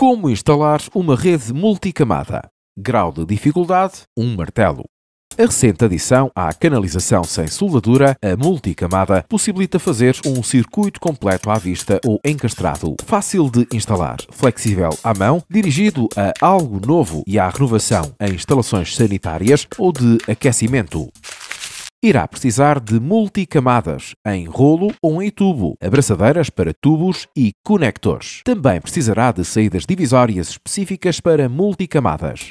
Como instalar uma rede multicamada. Grau de dificuldade: um martelo. A recente adição à canalização sem soldadura, a multicamada, possibilita fazer um circuito completo à vista ou encastrado, fácil de instalar, flexível à mão, dirigido a algo novo e à renovação em instalações sanitárias ou de aquecimento irá precisar de multicamadas em rolo ou em tubo, abraçadeiras para tubos e conectores. Também precisará de saídas divisórias específicas para multicamadas.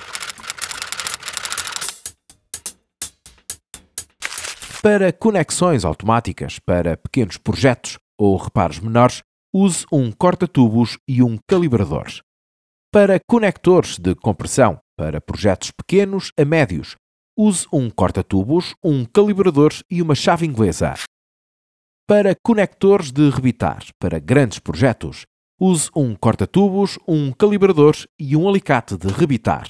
Para conexões automáticas para pequenos projetos ou reparos menores, use um corta-tubos e um calibrador. Para conectores de compressão para projetos pequenos a médios, use um corta-tubos, um calibrador e uma chave inglesa. Para conectores de rebitar para grandes projetos, use um corta-tubos, um calibrador e um alicate de rebitar.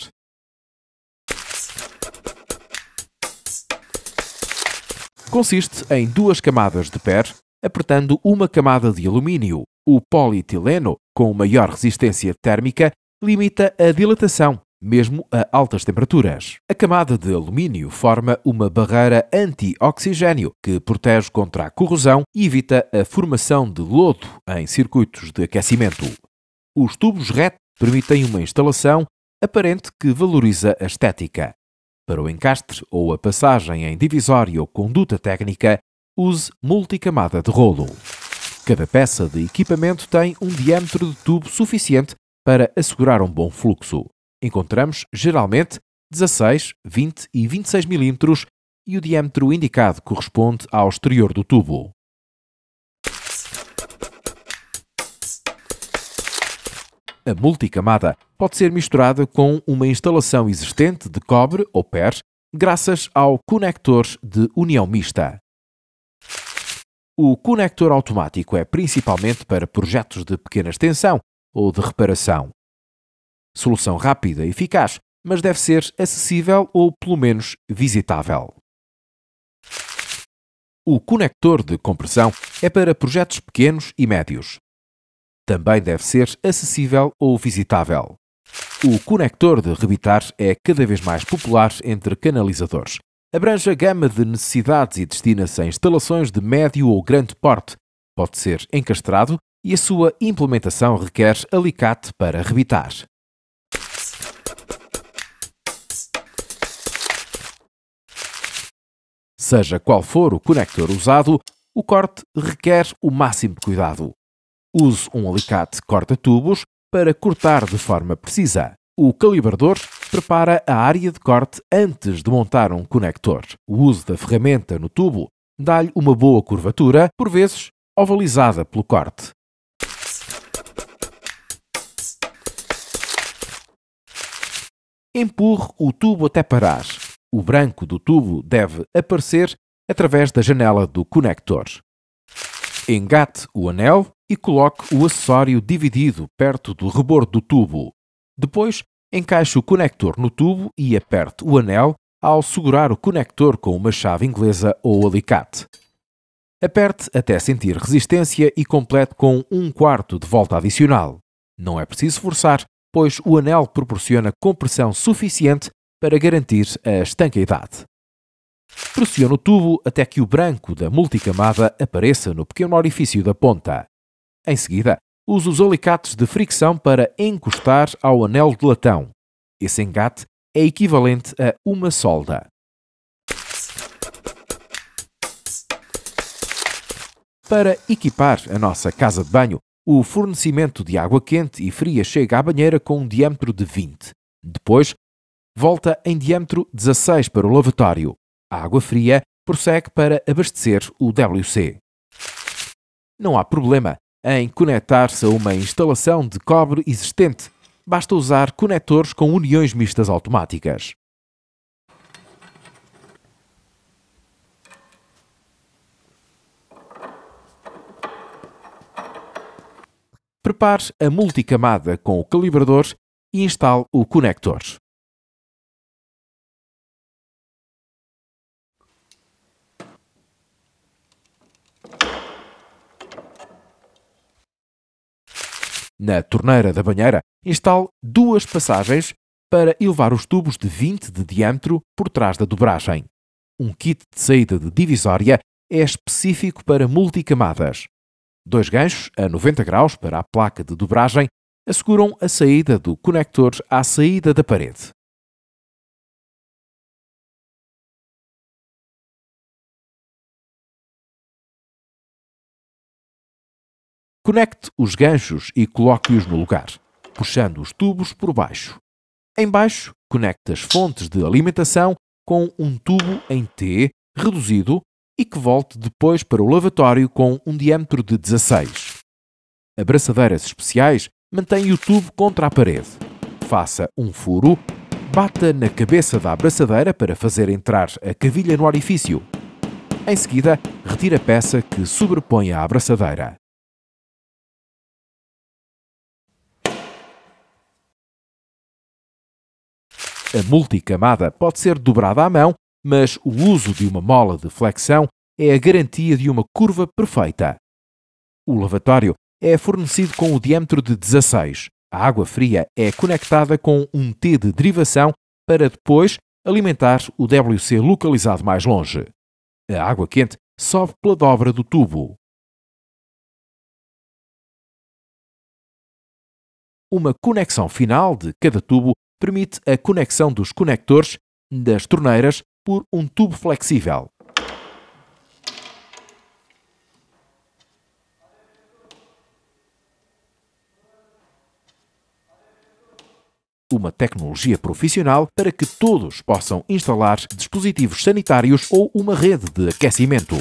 Consiste em duas camadas de PER, apertando uma camada de alumínio. O polietileno, com maior resistência térmica, limita a dilatação mesmo a altas temperaturas. A camada de alumínio forma uma barreira anti-oxigênio que protege contra a corrosão e evita a formação de lodo em circuitos de aquecimento. Os tubos RET permitem uma instalação aparente que valoriza a estética. Para o encastre ou a passagem em divisório ou conduta técnica, use multicamada de rolo. Cada peça de equipamento tem um diâmetro de tubo suficiente para assegurar um bom fluxo encontramos geralmente 16, 20 e 26 mm e o diâmetro indicado corresponde ao exterior do tubo. A multicamada pode ser misturada com uma instalação existente de cobre ou PER graças ao conector de união mista. O conector automático é principalmente para projetos de pequena extensão ou de reparação, Solução rápida e eficaz, mas deve ser acessível ou pelo menos visitável. O conector de compressão é para projetos pequenos e médios. Também deve ser acessível ou visitável. O conector de rebitar é cada vez mais popular entre canalizadores. Abrange a gama de necessidades e destina-se a instalações de médio ou grande porte. Pode ser encastrado e a sua implementação requer alicate para rebitar. Seja qual for o conector usado, o corte requer o máximo de cuidado. Use um alicate corta-tubos para cortar de forma precisa. O calibrador prepara a área de corte antes de montar um conector. O uso da ferramenta no tubo dá-lhe uma boa curvatura, por vezes ovalizada pelo corte. Empurre o tubo até parar. O branco do tubo deve aparecer através da janela do conector. Engate o anel e coloque o acessório dividido perto do rebordo do tubo. Depois, encaixe o conector no tubo e aperte o anel ao segurar o conector com uma chave inglesa ou alicate. Aperte até sentir resistência e complete com um quarto de volta adicional. Não é preciso forçar, pois o anel proporciona compressão suficiente para garantir a estanqueidade. Pressiono o tubo até que o branco da multicamada apareça no pequeno orifício da ponta. Em seguida, uso os alicates de fricção para encostar ao anel de latão. Esse engate é equivalente a uma solda. Para equipar a nossa casa de banho, o fornecimento de água quente e fria chega à banheira com um diâmetro de 20. Depois, volta em diâmetro 16 para o lavatório. A água fria prossegue para abastecer o WC. Não há problema em conectar-se a uma instalação de cobre existente. Basta usar conectores com uniões mistas automáticas. Prepare a multicamada com o calibrador e instale o conector. na torneira da banheira, instale duas passagens para elevar os tubos de 20 de diâmetro por trás da dobragem. Um kit de saída de divisória é específico para multicamadas. Dois ganchos a 90 graus para a placa de dobragem asseguram a saída do conector à saída da parede. Conecte os ganchos e coloque-os no lugar, puxando os tubos por baixo. Embaixo, conecte as fontes de alimentação com um tubo em T reduzido e que volte depois para o lavatório com um diâmetro de 16. Abraçadeiras especiais mantém o tubo contra a parede. Faça um furo, bata na cabeça da abraçadeira para fazer entrar a cavilha no orifício. Em seguida, retire a peça que sobrepõe a abraçadeira. A multicamada pode ser dobrada à mão, mas o uso de uma mola de flexão é a garantia de uma curva perfeita. O lavatório é fornecido com o diâmetro de 16. A água fria é conectada com um T de derivação para depois alimentar o WC localizado mais longe. A água quente sobe pela dobra do tubo. Uma conexão final de cada tubo permite a conexão dos conectores das torneiras por um tubo flexível. Uma tecnologia profissional para que todos possam instalar dispositivos sanitários ou uma rede de aquecimento.